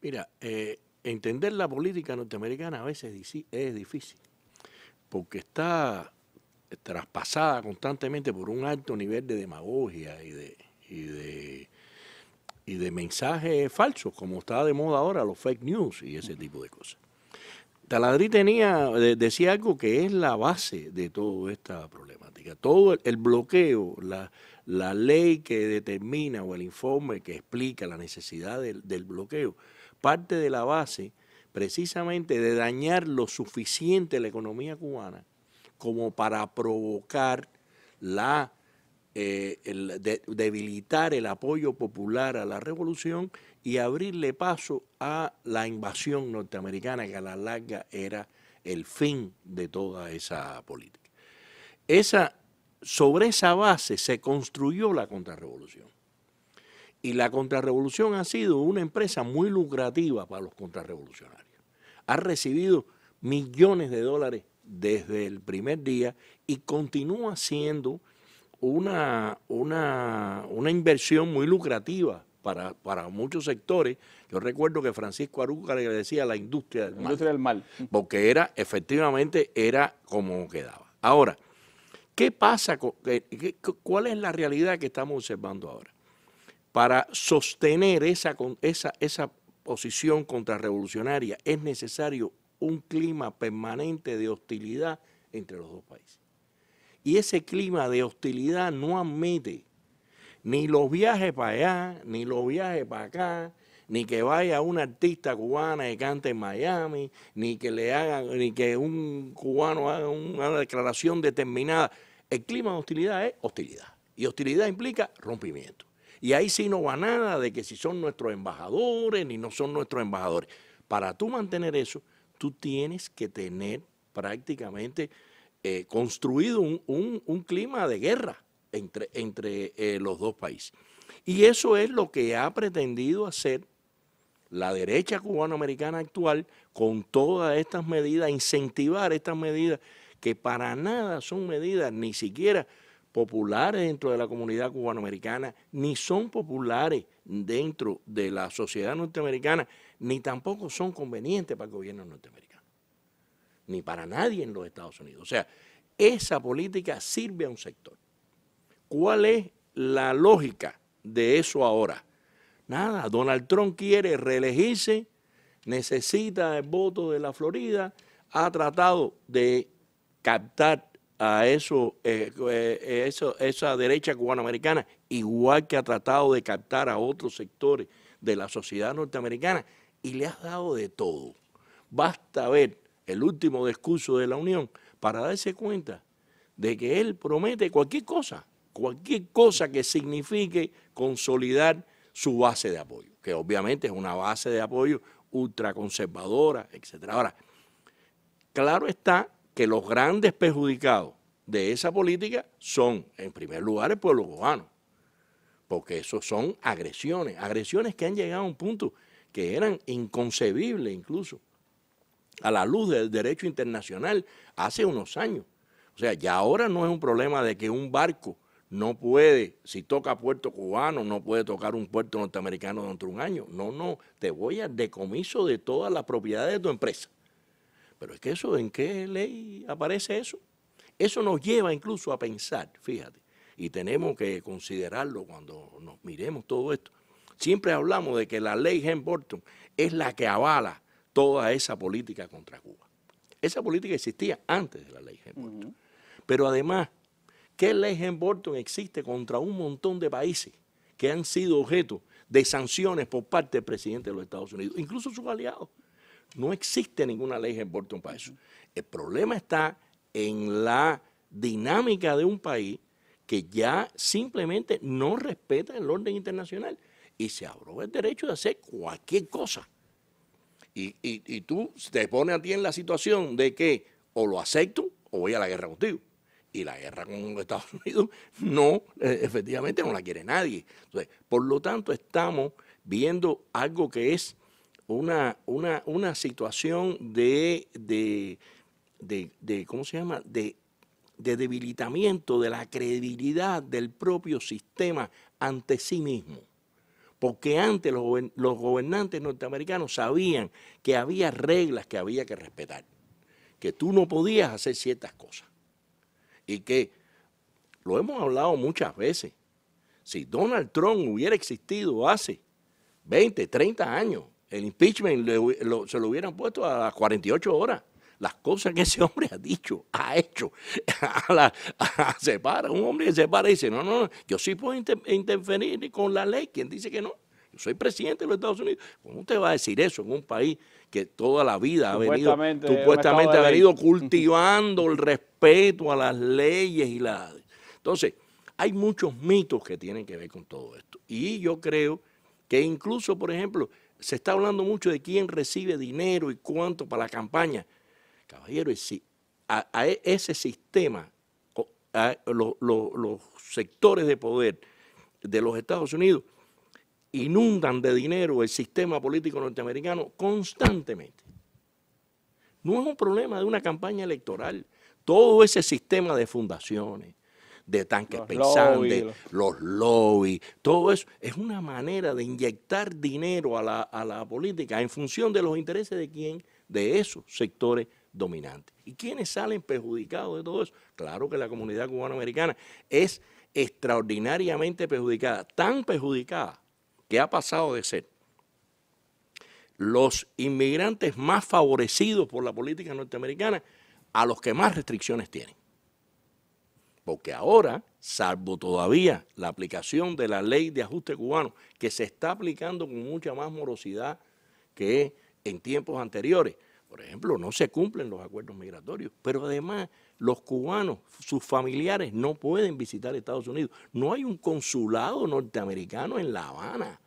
Mira, eh, entender la política norteamericana a veces es difícil, porque está traspasada constantemente por un alto nivel de demagogia y de, y de mensajes falsos, como está de moda ahora los fake news y ese tipo de cosas. Taladri decía algo que es la base de toda esta problemática. Todo el, bloqueo, la, ley que determina o el informe que explica la necesidad del, del bloqueo, parte de la base precisamente de dañar lo suficiente la economía cubana como para provocar la eh, debilitar el apoyo popular a la revolución y abrirle paso a la invasión norteamericana, que a la larga era el fin de toda esa política. sobre esa base se construyó la contrarrevolución. Y la contrarrevolución ha sido una empresa muy lucrativa para los contrarrevolucionarios. Ha recibido millones de dólares desde el primer día y continúa siendo una, una, una inversión muy lucrativa para, muchos sectores. Yo recuerdo que Francisco Aruca le decía la industria del mal. Porque era, efectivamente, era como quedaba. Ahora, ¿qué pasa? ¿Cuál es la realidad que estamos observando ahora? Para sostener esa, esa, esa posición contrarrevolucionaria es necesario un clima permanente de hostilidad entre los dos países. Y ese clima de hostilidad no admite ni los viajes para allá, ni los viajes para acá, ni que vaya una artista cubana que cante en Miami, ni que le hagan, ni que un cubano haga una declaración determinada. El clima de hostilidad es hostilidad. Y hostilidad implica rompimiento. Y ahí sí no va nada de que si son nuestros embajadores, ni no son nuestros embajadores. Para tú mantener eso, tú tienes que tener prácticamente eh, construido un, clima de guerra entre, entre eh, los dos países. Y eso es lo que ha pretendido hacer la derecha cubanoamericana actual con todas estas medidas, incentivar estas medidas que para nada son medidas ni siquiera populares dentro de la comunidad cubanoamericana, ni son populares dentro de la sociedad norteamericana, ni tampoco son convenientes para el gobierno norteamericano ni para nadie en los Estados Unidos. O sea, esa política sirve a un sector. ¿Cuál es la lógica de eso ahora? Nada, Donald Trump quiere reelegirse, necesita el voto de la Florida, ha tratado de captar a eso, eh, eh, esa derecha cubanoamericana, igual que ha tratado de captar a otros sectores de la sociedad norteamericana, y le ha dado de todo. Basta ver el último discurso de la Unión, para darse cuenta de que él promete cualquier cosa, cualquier cosa que signifique consolidar su base de apoyo, que obviamente es una base de apoyo ultraconservadora, etc. Ahora, claro está que los grandes perjudicados de esa política son, en primer lugar, el pueblo cubano, porque eso son agresiones, agresiones que han llegado a un punto que eran inconcebibles incluso a la luz del derecho internacional hace unos años. O sea, ya ahora no es un problema de que un barco no puede, si toca puerto cubano, no puede tocar un puerto norteamericano dentro de un año. No, no, te voy a decomiso de todas las propiedades de tu empresa. Pero es que eso, ¿en qué ley aparece eso? Eso nos lleva incluso a pensar, fíjate, y tenemos que considerarlo cuando nos miremos todo esto. Siempre hablamos de que la ley Hemp Burton es la que avala toda esa política contra Cuba. Esa política existía antes de la ley de burton Pero además, ¿qué ley en burton existe contra un montón de países que han sido objeto de sanciones por parte del presidente de los Estados Unidos, incluso sus aliados? No existe ninguna ley en burton para eso. El problema está en la dinámica de un país que ya simplemente no respeta el orden internacional y se abroga el derecho de hacer cualquier cosa. Y, tú te pones a ti en la situación de que o lo acepto o voy a la guerra contigo. Y la guerra con Estados Unidos no, eh, efectivamente no la quiere nadie. Entonces, por lo tanto, estamos viendo algo que es una, una, situación de, de, ¿cómo se llama? De, de debilitamiento de la credibilidad del propio sistema ante sí mismo porque antes los, gobernantes norteamericanos sabían que había reglas que había que respetar, que tú no podías hacer ciertas cosas y que lo hemos hablado muchas veces. Si Donald Trump hubiera existido hace 20, 30 años, el impeachment se lo hubieran puesto a 48 horas las cosas que ese hombre ha dicho, ha hecho. se para, un hombre se para y dice, no, no, yo sí puedo interferir con la ley. Quien dice que no? Yo soy presidente de los Estados Unidos. ¿Cómo usted va a decir eso en un país que toda la vida ha venido, supuestamente ha venido cultivando el respeto a las leyes y las... Entonces, hay muchos mitos que tienen que ver con todo esto. Y yo creo que incluso, por ejemplo, se está hablando mucho de quién recibe dinero y cuánto para la campaña. Caballero, si a, e, ese sistema, los, sectores de poder de los Estados Unidos inundan de dinero el sistema político norteamericano constantemente. No es un problema de una campaña electoral. Todo ese sistema de fundaciones, de tanques pensantes, los... lobbies, todo eso es una manera de inyectar dinero a la, a la política en función de los intereses de quién, de esos sectores dominante. ¿Y quiénes salen perjudicados de todo eso? Claro que la comunidad cubanoamericana es extraordinariamente perjudicada, tan perjudicada que ha pasado de ser los inmigrantes más favorecidos por la política norteamericana a los que más restricciones tienen. Porque ahora, salvo todavía la aplicación de la ley de ajuste cubano, que se está aplicando con mucha más morosidad que en tiempos anteriores, por ejemplo, no se cumplen los acuerdos migratorios, pero además los cubanos, sus familiares no pueden visitar Estados Unidos. No hay un consulado norteamericano en La Habana.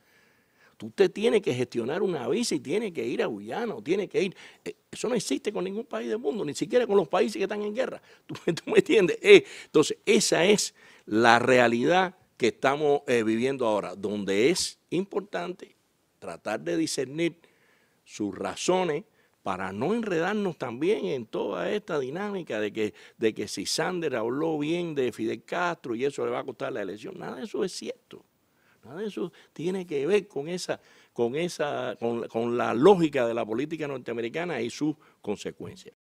Usted tiene que gestionar una visa y tiene que ir a Guyana o tiene que ir. Eh, eso no existe con ningún país del mundo, ni siquiera con los países que están en guerra. ¿Tú, me entiendes? Eh, entonces, esa es la realidad que estamos eh, viviendo ahora, donde es importante tratar de discernir sus razones para no enredarnos también en toda esta dinámica de que, de que si Sander habló bien de Fidel Castro y eso le va a costar la elección. Nada de eso es cierto. Nada de eso tiene que ver con esa, con esa, con la lógica de la política norteamericana y sus consecuencias.